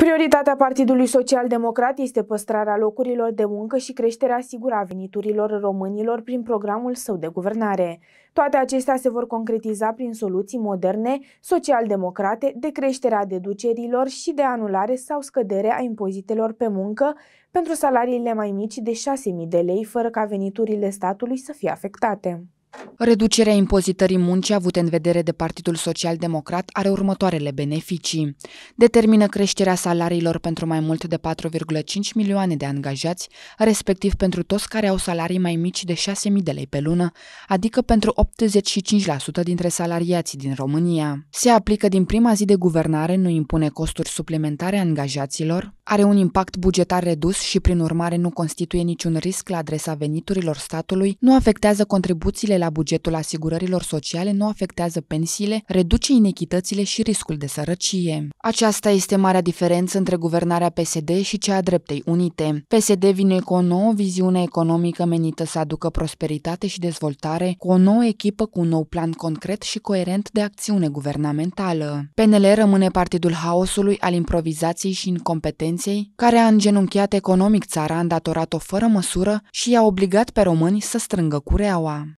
Prioritatea Partidului Social Democrat este păstrarea locurilor de muncă și creșterea asigura veniturilor românilor prin programul său de guvernare. Toate acestea se vor concretiza prin soluții moderne, social-democrate, de creșterea deducerilor și de anulare sau scădere a impozitelor pe muncă pentru salariile mai mici de 6.000 de lei, fără ca veniturile statului să fie afectate. Reducerea impozitării muncii avute în vedere de Partidul Social Democrat are următoarele beneficii. Determină creșterea salariilor pentru mai mult de 4,5 milioane de angajați, respectiv pentru toți care au salarii mai mici de 6.000 de lei pe lună, adică pentru 85% dintre salariații din România. Se aplică din prima zi de guvernare, nu impune costuri suplimentare angajaților, are un impact bugetar redus și prin urmare nu constituie niciun risc la adresa veniturilor statului, nu afectează contribuțiile la buget bugetul asigurărilor sociale nu afectează pensiile, reduce inechitățile și riscul de sărăcie. Aceasta este marea diferență între guvernarea PSD și cea a Dreptei Unite. PSD vine cu o nouă viziune economică menită să aducă prosperitate și dezvoltare, cu o nouă echipă cu un nou plan concret și coerent de acțiune guvernamentală. PNL rămâne partidul haosului, al improvizației și incompetenței, care a îngenunchiat economic țara, a îndatorat-o fără măsură și i-a obligat pe români să strângă cureaua.